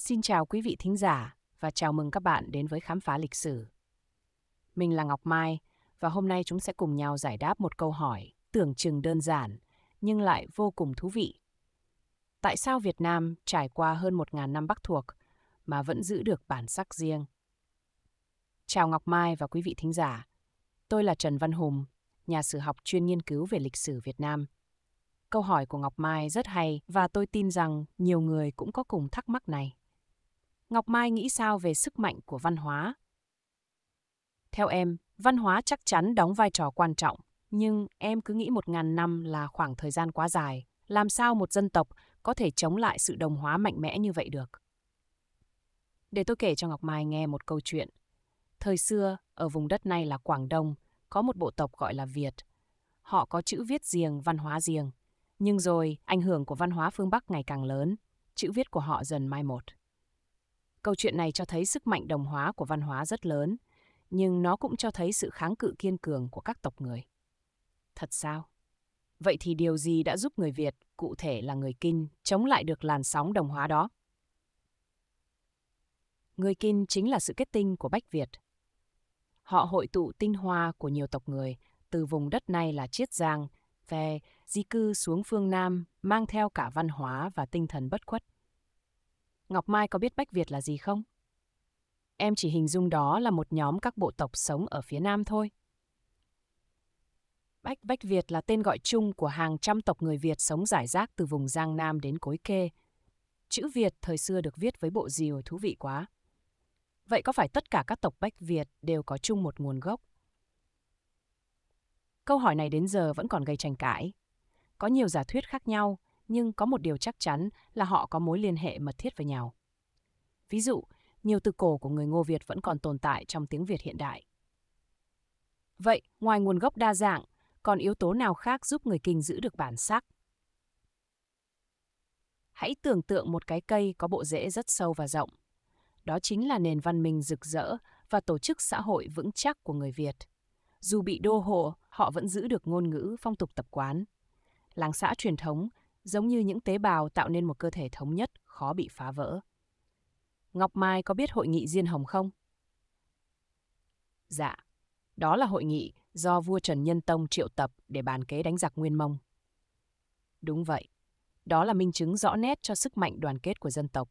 Xin chào quý vị thính giả và chào mừng các bạn đến với khám phá lịch sử. Mình là Ngọc Mai và hôm nay chúng sẽ cùng nhau giải đáp một câu hỏi tưởng chừng đơn giản nhưng lại vô cùng thú vị. Tại sao Việt Nam trải qua hơn 1.000 năm Bắc thuộc mà vẫn giữ được bản sắc riêng? Chào Ngọc Mai và quý vị thính giả. Tôi là Trần Văn Hùng, nhà sử học chuyên nghiên cứu về lịch sử Việt Nam. Câu hỏi của Ngọc Mai rất hay và tôi tin rằng nhiều người cũng có cùng thắc mắc này. Ngọc Mai nghĩ sao về sức mạnh của văn hóa? Theo em, văn hóa chắc chắn đóng vai trò quan trọng, nhưng em cứ nghĩ một ngàn năm là khoảng thời gian quá dài, làm sao một dân tộc có thể chống lại sự đồng hóa mạnh mẽ như vậy được? Để tôi kể cho Ngọc Mai nghe một câu chuyện. Thời xưa, ở vùng đất này là Quảng Đông, có một bộ tộc gọi là Việt. Họ có chữ viết riêng, văn hóa riêng. Nhưng rồi, ảnh hưởng của văn hóa phương Bắc ngày càng lớn, chữ viết của họ dần mai một. Câu chuyện này cho thấy sức mạnh đồng hóa của văn hóa rất lớn, nhưng nó cũng cho thấy sự kháng cự kiên cường của các tộc người. Thật sao? Vậy thì điều gì đã giúp người Việt, cụ thể là người Kinh, chống lại được làn sóng đồng hóa đó? Người Kinh chính là sự kết tinh của Bách Việt. Họ hội tụ tinh hoa của nhiều tộc người, từ vùng đất này là Chiết Giang, về di cư xuống phương Nam, mang theo cả văn hóa và tinh thần bất khuất. Ngọc Mai có biết Bách Việt là gì không? Em chỉ hình dung đó là một nhóm các bộ tộc sống ở phía Nam thôi. Bách Bách Việt là tên gọi chung của hàng trăm tộc người Việt sống rải rác từ vùng Giang Nam đến Cối Kê. Chữ Việt thời xưa được viết với bộ diều thú vị quá. Vậy có phải tất cả các tộc Bách Việt đều có chung một nguồn gốc? Câu hỏi này đến giờ vẫn còn gây tranh cãi. Có nhiều giả thuyết khác nhau, nhưng có một điều chắc chắn là họ có mối liên hệ mật thiết với nhau. Ví dụ, nhiều từ cổ của người Ngô Việt vẫn còn tồn tại trong tiếng Việt hiện đại. Vậy, ngoài nguồn gốc đa dạng, còn yếu tố nào khác giúp người Kinh giữ được bản sắc? Hãy tưởng tượng một cái cây có bộ rễ rất sâu và rộng. Đó chính là nền văn minh rực rỡ và tổ chức xã hội vững chắc của người Việt. Dù bị đô hộ, họ vẫn giữ được ngôn ngữ, phong tục tập quán. Làng xã truyền thống giống như những tế bào tạo nên một cơ thể thống nhất, khó bị phá vỡ. Ngọc Mai có biết hội nghị Diên Hồng không? Dạ, đó là hội nghị do vua Trần Nhân Tông triệu tập để bàn kế đánh giặc Nguyên Mông. Đúng vậy, đó là minh chứng rõ nét cho sức mạnh đoàn kết của dân tộc.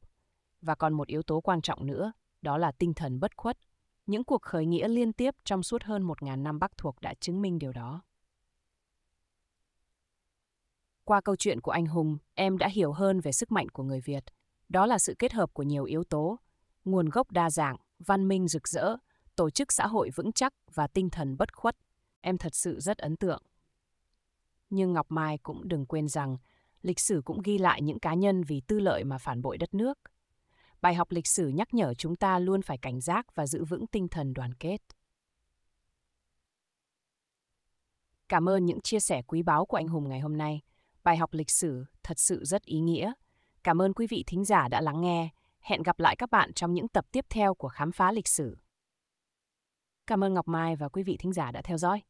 Và còn một yếu tố quan trọng nữa, đó là tinh thần bất khuất. Những cuộc khởi nghĩa liên tiếp trong suốt hơn 1.000 năm Bắc thuộc đã chứng minh điều đó. Qua câu chuyện của anh Hùng, em đã hiểu hơn về sức mạnh của người Việt. Đó là sự kết hợp của nhiều yếu tố, nguồn gốc đa dạng, văn minh rực rỡ, tổ chức xã hội vững chắc và tinh thần bất khuất. Em thật sự rất ấn tượng. Nhưng Ngọc Mai cũng đừng quên rằng, lịch sử cũng ghi lại những cá nhân vì tư lợi mà phản bội đất nước. Bài học lịch sử nhắc nhở chúng ta luôn phải cảnh giác và giữ vững tinh thần đoàn kết. Cảm ơn những chia sẻ quý báu của anh Hùng ngày hôm nay bài học lịch sử thật sự rất ý nghĩa. Cảm ơn quý vị thính giả đã lắng nghe. Hẹn gặp lại các bạn trong những tập tiếp theo của Khám phá lịch sử. Cảm ơn Ngọc Mai và quý vị thính giả đã theo dõi.